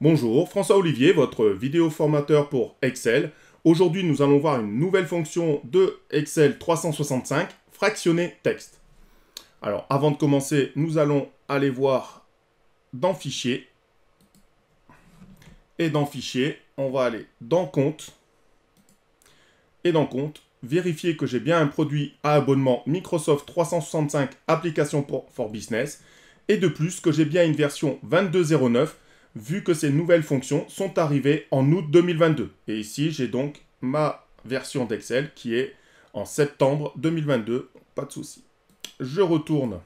Bonjour, François Olivier, votre vidéo formateur pour Excel. Aujourd'hui, nous allons voir une nouvelle fonction de Excel 365, fractionner texte. Alors, avant de commencer, nous allons aller voir dans Fichier. Et dans Fichier, on va aller dans Compte. Et dans Compte, vérifier que j'ai bien un produit à abonnement Microsoft 365 application pour, for business. Et de plus, que j'ai bien une version 2209 vu que ces nouvelles fonctions sont arrivées en août 2022. Et ici, j'ai donc ma version d'Excel qui est en septembre 2022, pas de souci. Je retourne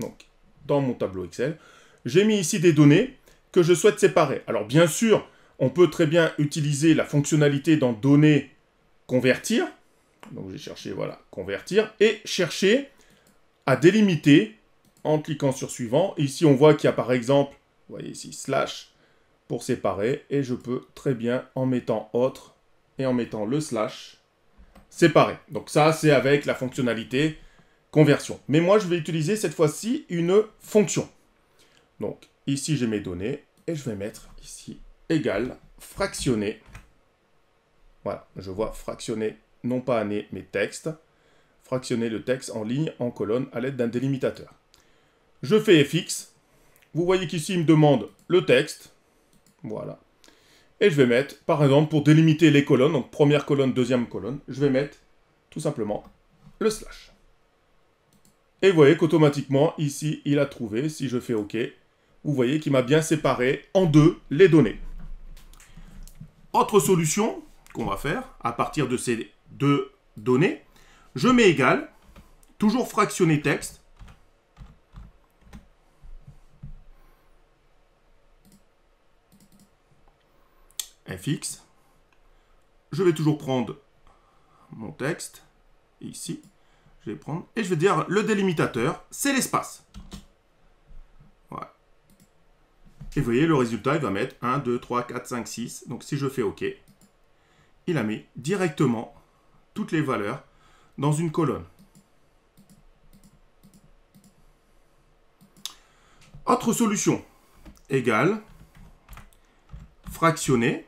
donc dans mon tableau Excel. J'ai mis ici des données que je souhaite séparer. Alors bien sûr, on peut très bien utiliser la fonctionnalité dans données convertir. Donc j'ai cherché voilà, convertir et chercher à délimiter en cliquant sur suivant. Ici, on voit qu'il y a par exemple vous voyez ici, slash pour séparer. Et je peux très bien, en mettant autre et en mettant le slash, séparer. Donc ça, c'est avec la fonctionnalité conversion. Mais moi, je vais utiliser cette fois-ci une fonction. Donc ici, j'ai mes données et je vais mettre ici égal fractionner. Voilà, je vois fractionner, non pas année, mais texte. Fractionner le texte en ligne, en colonne, à l'aide d'un délimitateur. Je fais FX, vous voyez qu'ici, il me demande le texte. Voilà. Et je vais mettre, par exemple, pour délimiter les colonnes, donc première colonne, deuxième colonne, je vais mettre tout simplement le slash. Et vous voyez qu'automatiquement, ici, il a trouvé, si je fais OK, vous voyez qu'il m'a bien séparé en deux les données. Autre solution qu'on va faire à partir de ces deux données, je mets égal, toujours fractionné texte, fixe. Je vais toujours prendre mon texte, ici. Je vais prendre, et je vais dire le délimitateur, c'est l'espace. Voilà. Et vous voyez, le résultat, il va mettre 1, 2, 3, 4, 5, 6. Donc si je fais OK, il a mis directement toutes les valeurs dans une colonne. Autre solution, égale, fractionner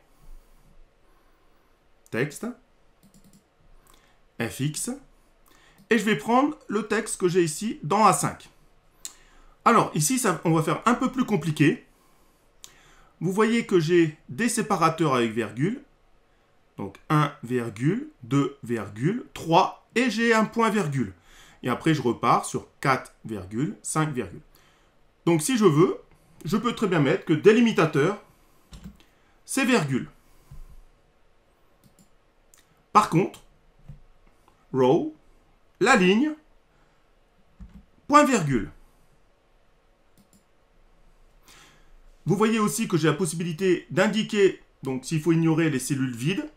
texte, fx, et je vais prendre le texte que j'ai ici dans A5. Alors ici, ça, on va faire un peu plus compliqué. Vous voyez que j'ai des séparateurs avec virgule, donc 1, virgule, 2, virgule, 3, et j'ai un point virgule. Et après, je repars sur 4, virgule, 5, virgule. Donc si je veux, je peux très bien mettre que délimitateur, c'est virgule. Par contre, row, la ligne, point virgule. Vous voyez aussi que j'ai la possibilité d'indiquer, donc s'il faut ignorer les cellules vides,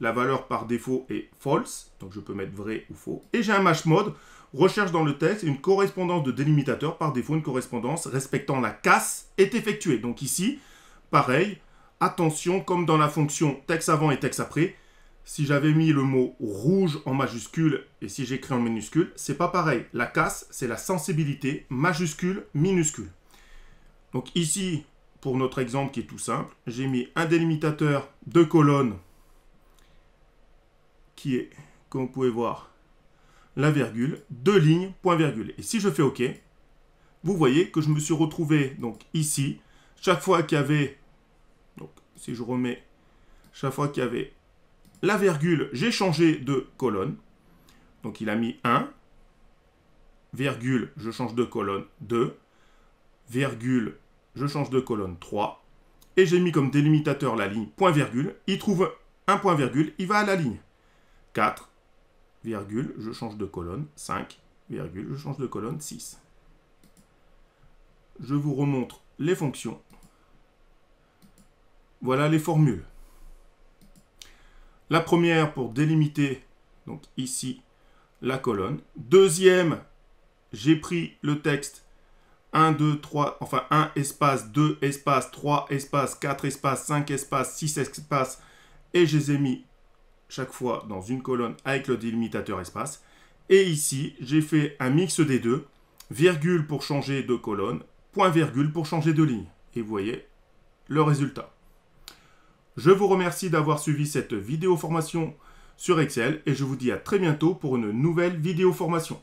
la valeur par défaut est false, donc je peux mettre vrai ou faux. Et j'ai un match mode, recherche dans le texte, une correspondance de délimitateur, par défaut une correspondance respectant la casse est effectuée. Donc ici, pareil, attention, comme dans la fonction texte avant et texte après, si j'avais mis le mot rouge en majuscule et si j'écris en minuscule, c'est pas pareil. La casse, c'est la sensibilité majuscule, minuscule. Donc ici, pour notre exemple qui est tout simple, j'ai mis un délimitateur de colonne qui est, comme vous pouvez voir, la virgule, deux lignes, point virgule. Et si je fais OK, vous voyez que je me suis retrouvé donc ici, chaque fois qu'il y avait, donc si je remets, chaque fois qu'il y avait la virgule, j'ai changé de colonne. Donc il a mis 1, virgule, je change de colonne 2, virgule, je change de colonne 3, et j'ai mis comme délimitateur la ligne point virgule, il trouve un point virgule, il va à la ligne. 4, virgule, je change de colonne, 5, virgule, je change de colonne, 6. Je vous remontre les fonctions. Voilà les formules. La première pour délimiter, donc ici, la colonne. Deuxième, j'ai pris le texte 1, 2, 3, enfin 1 espace, 2 espace, 3 espace, 4 espace, 5 espace, 6 espace, et je les ai mis chaque fois dans une colonne avec le délimitateur espace. Et ici, j'ai fait un mix des deux, virgule pour changer de colonne, point virgule pour changer de ligne. Et vous voyez le résultat. Je vous remercie d'avoir suivi cette vidéo formation sur Excel et je vous dis à très bientôt pour une nouvelle vidéo formation.